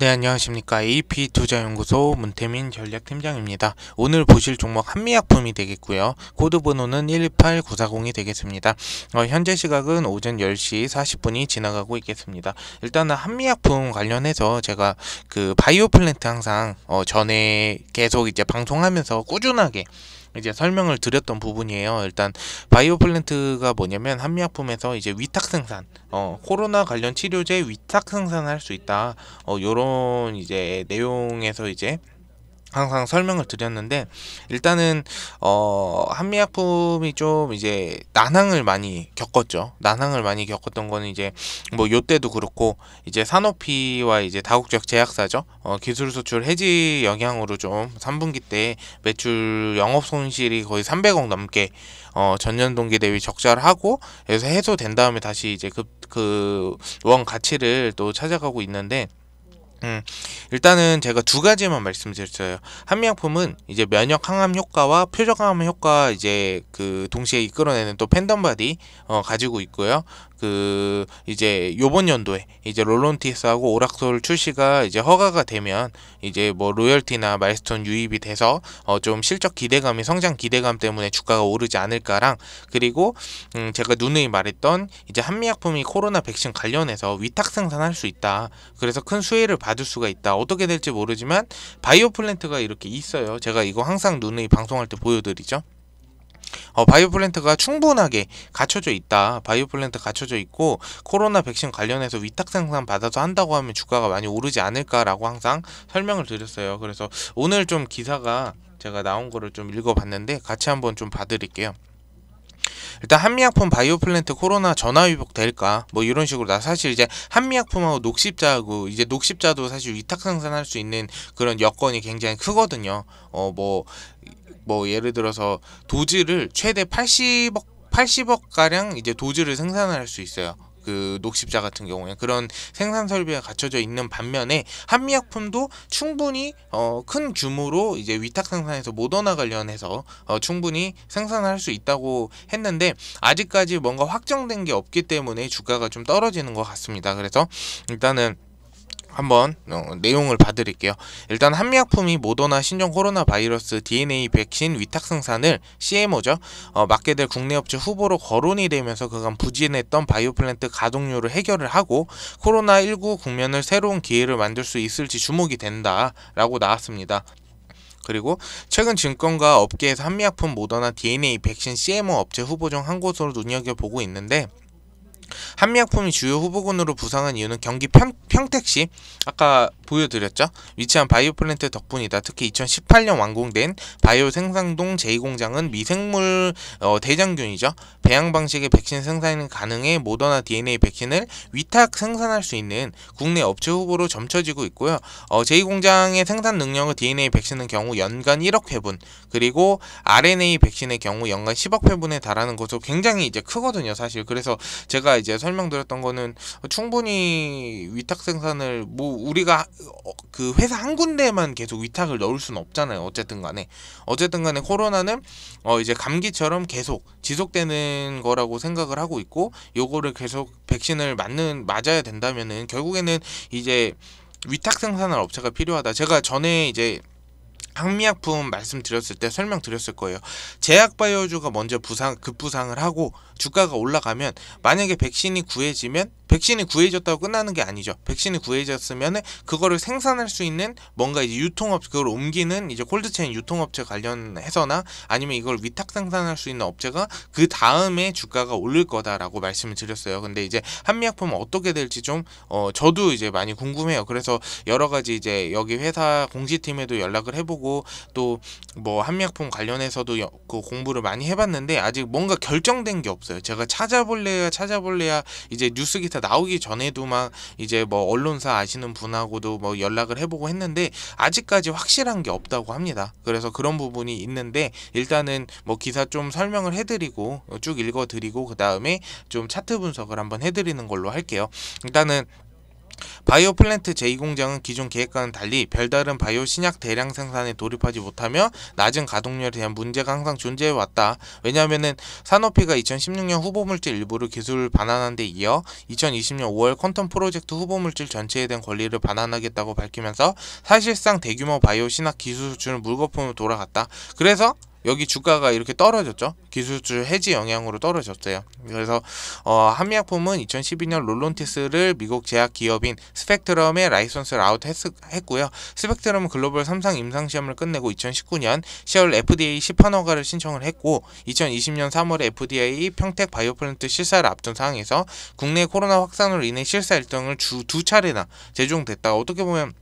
네 안녕하십니까 AP투자연구소 문태민 전략팀장입니다. 오늘 보실 종목 한미약품이 되겠고요. 코드번호는 118940이 되겠습니다. 어, 현재 시각은 오전 10시 40분이 지나가고 있겠습니다. 일단은 한미약품 관련해서 제가 그 바이오플랜트 항상 어, 전에 계속 이제 방송하면서 꾸준하게 이제 설명을 드렸던 부분이에요. 일단 바이오 플랜트가 뭐냐면 한미약품에서 이제 위탁 생산, 어, 코로나 관련 치료제 위탁 생산을 할 수 있다. 어, 요런 이제 내용에서 이제 항상 설명을 드렸는데 일단은 어 한미약품이 좀 이제 난항을 많이 겪었죠. 난항을 많이 겪었던 거는 이제 뭐 요때도 그렇고 이제 산업피와 이제 다국적 제약사죠. 어 기술 수출 해지 영향으로 좀 3분기 때 매출 영업 손실이 거의 300억 넘게 어 전년 동기 대비 적자를 하고 그래서 해소된 다음에 다시 이제 그그원 가치를 또 찾아가고 있는데 음, 일단은 제가 두 가지만 말씀드렸어요. 한미약품은 이제 면역 항암 효과와 표적 항암 효과 이제 그 동시에 이끌어내는 또 팬덤 바디 어, 가지고 있고요. 그 이제 요번 연도에 이제 롤론티스하고 오락솔 출시가 이제 허가가 되면 이제 뭐 로열티나 마일스톤 유입이 돼서 어 좀 실적 기대감이 성장 기대감 때문에 주가가 오르지 않을까랑 그리고 음 제가 누누이 말했던 이제 한미약품이 코로나 백신 관련해서 위탁 생산할 수 있다. 그래서 큰 수혜를 받 받을 수가 있다. 어떻게 될지 모르지만 바이오 플랜트가 이렇게 있어요. 제가 이거 항상 눈의 방송할 때 보여드리죠. 어, 바이오 플랜트가 충분하게 갖춰져 있다. 바이오 플랜트 갖춰져 있고 코로나 백신 관련해서 위탁 생산 받아서 한다고 하면 주가가 많이 오르지 않을까라고 항상 설명을 드렸어요. 그래서 오늘 좀 기사가 제가 나온 거를 좀 읽어봤는데 같이 한번 좀 봐드릴게요. 일단 한미약품 바이오플랜트 코로나 전화 위복 될까 뭐 이런 식으로 나 사실 이제 한미약품하고 녹십자하고 이제 녹십자도 사실 위탁상산할 수 있는 그런 여건이 굉장히 크거든요. 어 뭐뭐 뭐 예를 들어서 도지를 최대 80억 80억 가량 이제 도지를 생산할 수 있어요. 그 녹십자 같은 경우에 그런 생산 설비가 갖춰져 있는 반면에 한미약품도 충분히 어, 큰 규모로 이제 위탁 생산에서 모더나 관련해서 어, 충분히 생산할 수 있다고 했는데 아직까지 뭔가 확정된 게 없기 때문에 주가가 좀 떨어지는 것 같습니다. 그래서 일단은 한번 어, 내용을 봐드릴게요. 일단 한미약품이 모더나 신종 코로나 바이러스 DNA 백신 위탁생산을 CMO죠. 어, 맡게 될 국내 업체 후보로 거론이 되면서 그간 부진했던 바이오플랜트 가동률을 해결을 하고 코로나19 국면을 새로운 기회를 만들 수 있을지 주목이 된다라고 나왔습니다. 그리고 최근 증권과 업계에서 한미약품 모더나 DNA 백신 CMO 업체 후보 중 한 곳으로 눈여겨보고 있는데 한미약품이 주요 후보군으로 부상한 이유는 경기 평, 평택시 아까 보여드렸죠 위치한 바이오 플랜트 덕분이다 특히 2018년 완공된 바이오 생산동 제2공장은 미생물 어, 대장균이죠 배양 방식의 백신 생산이 가능해 모더나 DNA 백신을 위탁 생산할 수 있는 국내 업체 후보로 점쳐지고 있고요 어, 제2공장의 생산 능력을 DNA 백신의 경우 연간 1억 회분 그리고 RNA 백신의 경우 연간 10억 회분에 달하는 것으로 굉장히 이제 크거든요 사실 그래서 제가 이제 설명드렸던 거는 충분히 위탁 생산을 뭐 우리가 어, 그 회사 한 군데만 계속 위탁을 넣을 수는 없잖아요. 어쨌든 간에 어쨌든 간에 코로나는 어 이제 감기처럼 계속 지속되는 거라고 생각을 하고 있고 요거를 계속 백신을 맞는 맞아야 된다면은 결국에는 이제 위탁 생산할 업체가 필요하다. 제가 전에 이제 항미약품 말씀드렸을 때 설명드렸을 거예요. 제약바이오주가 먼저 부상 급부상을 하고 주가가 올라가면 만약에 백신이 구해지면 백신이 구해졌다고 끝나는 게 아니죠. 백신이 구해졌으면 그거를 생산할 수 있는 뭔가 이제 유통업 그걸 옮기는 이제 콜드체인 유통업체 관련해서나 아니면 이걸 위탁 생산할 수 있는 업체가 그 다음에 주가가 오를 거다라고 말씀을 드렸어요. 근데 이제 한미약품은 어떻게 될지 좀 어, 저도 이제 많이 궁금해요. 그래서 여러 가지 이제 여기 회사 공지팀에도 연락을 해보고 하고 또뭐 한미약품 관련해서도 그 공부를 많이 해봤는데 아직 뭔가 결정된 게 없어요. 제가 찾아볼래야 찾아볼래야 이제 뉴스 기사 나오기 전에도 막 이제 뭐 언론사 아시는 분하고도 뭐 연락을 해보고 했는데 아직까지 확실한 게 없다고 합니다. 그래서 그런 부분이 있는데 일단은 뭐 기사 좀 설명을 해드리고 쭉 읽어드리고 그 다음에 좀 차트 분석을 한번 해드리는 걸로 할게요. 일단은 바이오 플랜트 제2공장은 기존 계획과는 달리 별다른 바이오 신약 대량 생산에 돌입하지 못하며 낮은 가동률에 대한 문제가 항상 존재해왔다. 왜냐하면 산업피가 2016년 후보물질 일부를 기술을 반환한 데 이어 2020년 5월 퀀텀 프로젝트 후보물질 전체에 대한 권리를 반환하겠다고 밝히면서 사실상 대규모 바이오 신약 기술 수준을 물거품으로 돌아갔다. 그래서 여기 주가가 이렇게 떨어졌죠. 기술주 해지 영향으로 떨어졌어요. 그래서 어, 한미약품은 2012년 롤론티스를 미국 제약 기업인 스펙트럼의 라이선스를 아웃했고요. 스펙트럼은 글로벌 3상 임상시험을 끝내고 2019년 10월 FDA 시판 허가를 신청을 했고 2020년 3월에 FDA 평택 바이오플랜트 실사를 앞둔 상황에서 국내 코로나 확산으로 인해 실사 일정을 주 두 차례나 제종됐다. 어떻게 보면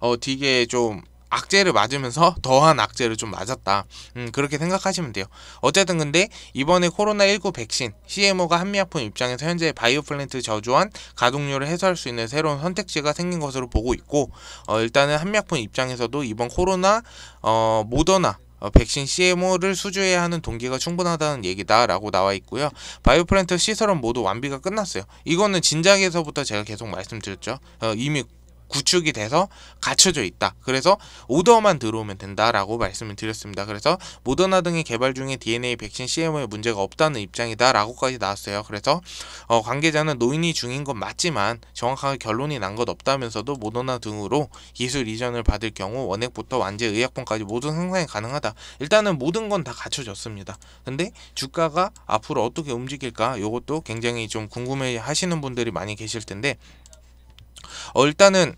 어 되게 좀 악재를 맞으면서 더한 악재를 좀 맞았다. 음, 그렇게 생각하시면 돼요. 어쨌든 근데 이번에 코로나19 백신, CMO가 한미약품 입장에서 현재 바이오 플랜트 저조한 가동률을 해소할 수 있는 새로운 선택지가 생긴 것으로 보고 있고 어, 일단은 한미약품 입장에서도 이번 코로나 어, 모더나 어, 백신 CMO를 수주해야 하는 동기가 충분하다는 얘기다라고 나와 있고요. 바이오플랜트 시설은 모두 완비가 끝났어요. 이거는 진작에서부터 제가 계속 말씀드렸죠. 어, 이미 구축이 돼서 갖춰져 있다. 그래서 오더만 들어오면 된다라고 말씀을 드렸습니다. 그래서 모더나 등의 개발 중에 DNA 백신 CMO에 문제가 없다는 입장이다라고까지 나왔어요. 그래서 어, 관계자는 노인이 중인 건 맞지만 정확하게 결론이 난 것 없다면서도 모더나 등으로 기술 이전을 받을 경우 원액부터 완제 의약품까지 모든 생산이 가능하다. 일단은 모든 건 다 갖춰졌습니다. 근데 주가가 앞으로 어떻게 움직일까? 이것도 굉장히 좀 궁금해 하시는 분들이 많이 계실 텐데 어, 일단은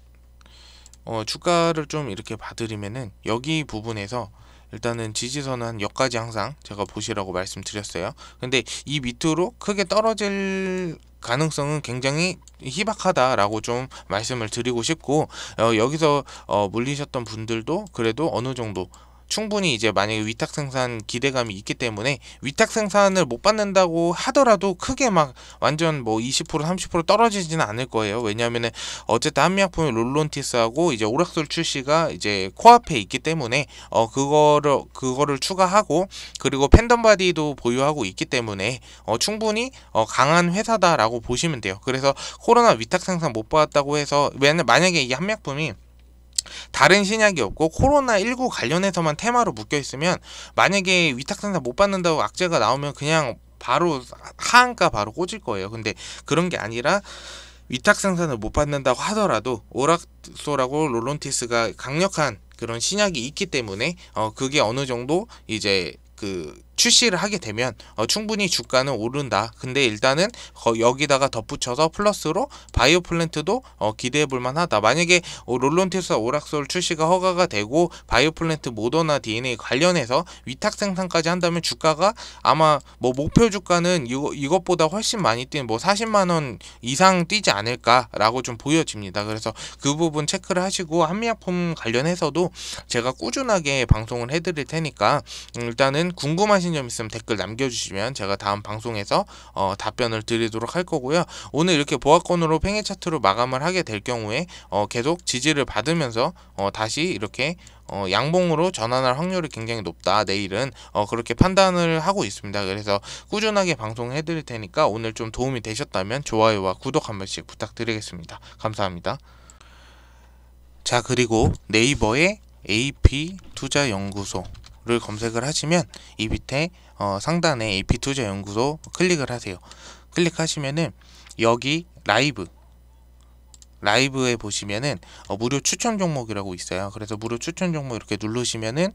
어, 주가를 좀 이렇게 봐드리면은 여기 부분에서 일단은 지지선은 한 여기까지 항상 제가 보시라고 말씀드렸어요. 근데 이 밑으로 크게 떨어질 가능성은 굉장히 희박하다라고 좀 말씀을 드리고 싶고 어, 여기서 어, 물리셨던 분들도 그래도 어느 정도 충분히 이제 만약에 위탁 생산 기대감이 있기 때문에 위탁 생산을 못 받는다고 하더라도 크게 막 완전 뭐 20% 30% 떨어지지는 않을 거예요. 왜냐하면은 어쨌든 한미약품의 롤론티스하고 이제 오락솔 출시가 이제 코앞에 있기 때문에 어 그거를 그거를 추가하고 그리고 팬덤바디도 보유하고 있기 때문에 어 충분히 어 강한 회사다라고 보시면 돼요. 그래서 코로나 위탁 생산 못 받았다고 해서 왜냐 만약에 이 한미약품이 다른 신약이 없고 코로나19 관련해서만 테마로 묶여 있으면 만약에 위탁상사 못 받는다고 악재가 나오면 그냥 바로 하한가 바로 꽂을 거예요. 근데 그런 게 아니라 위탁생산을 못 받는다고 하더라도 오락소라고 롤론티스가 강력한 그런 신약이 있기 때문에 어 그게 어느 정도 이제 그 출시를 하게 되면 어, 충분히 주가는 오른다. 근데 일단은 여기다가 덧붙여서 플러스로 바이오 플랜트도 어, 기대해 볼 만하다. 만약에 어, 롤론테스와 오락솔 출시가 허가가 되고 바이오 플랜트 모더나 DNA 관련해서 위탁 생산까지 한다면 주가가 아마 뭐 목표 주가는 이거, 이것보다 훨씬 많이 뛴뭐 40만 원 이상 뛰지 않을까라고 좀 보여집니다. 그래서 그 부분 체크를 하시고 한미약품 관련해서도 제가 꾸준하게 방송을 해드릴 테니까 음, 일단은 궁금하신 궁금하신 점 있으면 댓글 남겨주시면 제가 다음 방송에서 어, 답변을 드리도록 할 거고요. 오늘 이렇게 보합권으로 팽해 차트로 마감을 하게 될 경우에 어, 계속 지지를 받으면서 어, 다시 이렇게 어, 양봉으로 전환할 확률이 굉장히 높다. 내일은 어, 그렇게 판단을 하고 있습니다. 그래서 꾸준하게 방송해 드릴 테니까 오늘 좀 도움이 되셨다면 좋아요와 구독 한 번씩 부탁드리겠습니다. 감사합니다. 자, 그리고 네이버의 AP 투자연구소 를 검색을 하시면 이 밑에 어, 상단에 이비 투자 연구소 클릭을 하세요. 클릭하시면은 여기 라이브 라이브에 보시면은 어, 무료 추천 종목이라고 있어요. 그래서 무료 추천 종목 이렇게 누르시면은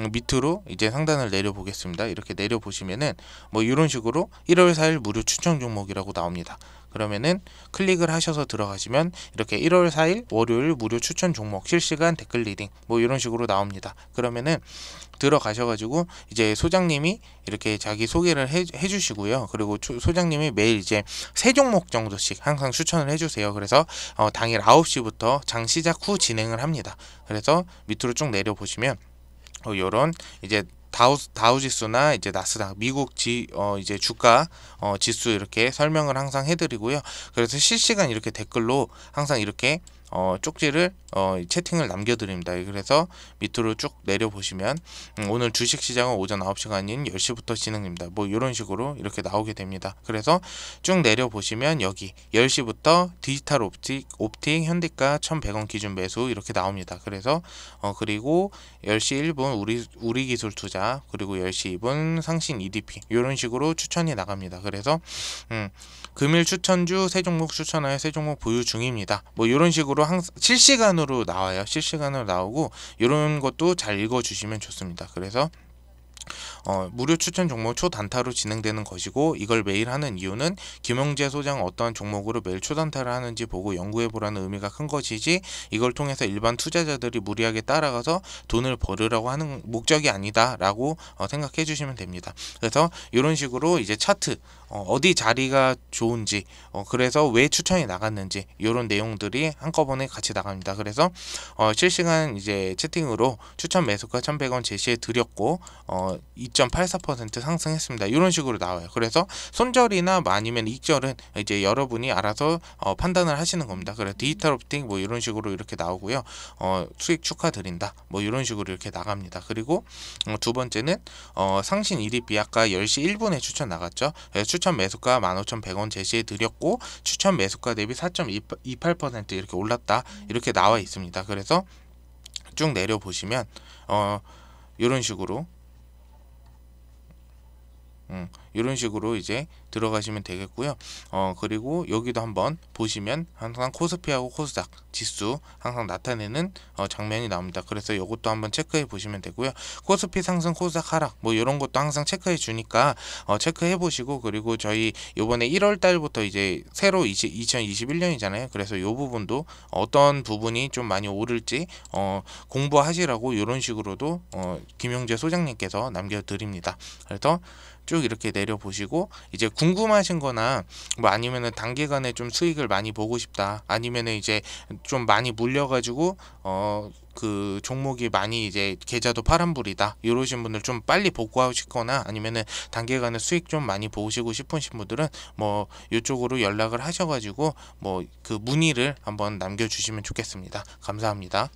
음, 밑으로 이제 상단을 내려 보겠습니다. 이렇게 내려 보시면은 뭐 이런 식으로 1월 4일 무료 추천 종목이라고 나옵니다. 그러면은 클릭을 하셔서 들어가시면 이렇게 1월 4일 월요일 무료 추천 종목 실시간 댓글 리딩 뭐 이런 식으로 나옵니다. 그러면은 들어가셔가지고 이제 소장님이 이렇게 자기 소개를 해, 해주시고요. 그리고 소장님이 매일 이제 세 종목 정도씩 항상 추천을 해주세요. 그래서 어, 당일 9시부터 장 시작 후 진행을 합니다. 그래서 밑으로 쭉 내려보시면 어, 요런 이제 다우 다우지수나 이제 나스닥 미국 지 어 이제 주가 어 지수 이렇게 설명을 항상 해드리고요. 그래서 실시간 이렇게 댓글로 항상 이렇게 어, 쪽지를 어, 채팅을 남겨드립니다. 그래서 밑으로 쭉 내려보시면 음, 오늘 주식시장은 오전 9시간인 10시부터 진행입니다뭐 이런 식으로 이렇게 나오게 됩니다. 그래서 쭉 내려보시면 여기 10시부터 디지털 옵틱, 옵틱 현대가 1100원 기준 매수 이렇게 나옵니다. 그래서 어, 그리고 10시 1분 우리, 우리 기술 투자 그리고 10시 2분 상신 EDP 이런 식으로 추천이 나갑니다. 그래서 음, 금일 추천주 세 종목 추천하여 세 종목 보유 중입니다. 뭐 이런 식으로 실시간으로 항상 실시간으로 나와요. 실시간으로 나오고 이런 것도 잘 읽어 주시면 좋습니다. 그래서 어, 무료 추천 종목 초단타로 진행되는 것이고 이걸 매일 하는 이유는 김용재 소장 어떤 종목으로 매일 초단타를 하는지 보고 연구해보라는 의미가 큰 것이지 이걸 통해서 일반 투자자들이 무리하게 따라가서 돈을 벌으라고 하는 목적이 아니다라고 어, 생각해 주시면 됩니다. 그래서 이런 식으로 이제 차트 어, 어디 자리가 좋은지 어, 그래서 왜 추천이 나갔는지 이런 내용들이 한꺼번에 같이 나갑니다. 그래서 어, 실시간 이제 채팅으로 추천 매수가 1,100원 제시해 드렸고 어, 2.84% 어, 상승했습니다. 이런 식으로 나와요. 그래서 손절이나 뭐 아니면 익절은 이제 여러분이 알아서 어, 판단을 하시는 겁니다. 그래서 디지털 옵팅 뭐 이런 식으로 이렇게 나오고요. 어, 수익 축하드린다. 뭐 이런 식으로 이렇게 나갑니다. 그리고 어, 두 번째는 어, 상신 1입비 아까 10시 1분에 추천 나갔죠. 추천 매수가 15,100원 제시해 드렸고 추천 매수가 대비 4.28% 이렇게 올랐다. 이렇게 나와 있습니다. 그래서 쭉 내려 보시면 어 이런 식으로 Mm. 이런 식으로 이제 들어가시면 되겠고요. 어, 그리고 여기도 한번 보시면 항상 코스피하고 코스닥 지수 항상 나타내는 어, 장면이 나옵니다. 그래서 이것도 한번 체크해 보시면 되고요. 코스피 상승, 코스닥 하락 뭐 이런 것도 항상 체크해 주니까 어, 체크해 보시고 그리고 저희 요번에 1월 달부터 이제 새로 20, 2021년이잖아요. 그래서 요 부분도 어떤 부분이 좀 많이 오를지 어, 공부하시라고 이런 식으로도 어, 김용재 소장님께서 남겨드립니다. 그래서 쭉 이렇게 내 내려보시고 이제 궁금하신 거나 뭐 아니면은 단기간에 좀 수익을 많이 보고 싶다 아니면은 이제 좀 많이 물려가지고 어 그 종목이 많이 이제 계좌도 파란불이다 이러신 분들 좀 빨리 복구하시거나 아니면은 단기간에 수익 좀 많이 보시고 싶으신 분들은 뭐 이쪽으로 연락을 하셔가지고 뭐 그 문의를 한번 남겨주시면 좋겠습니다 감사합니다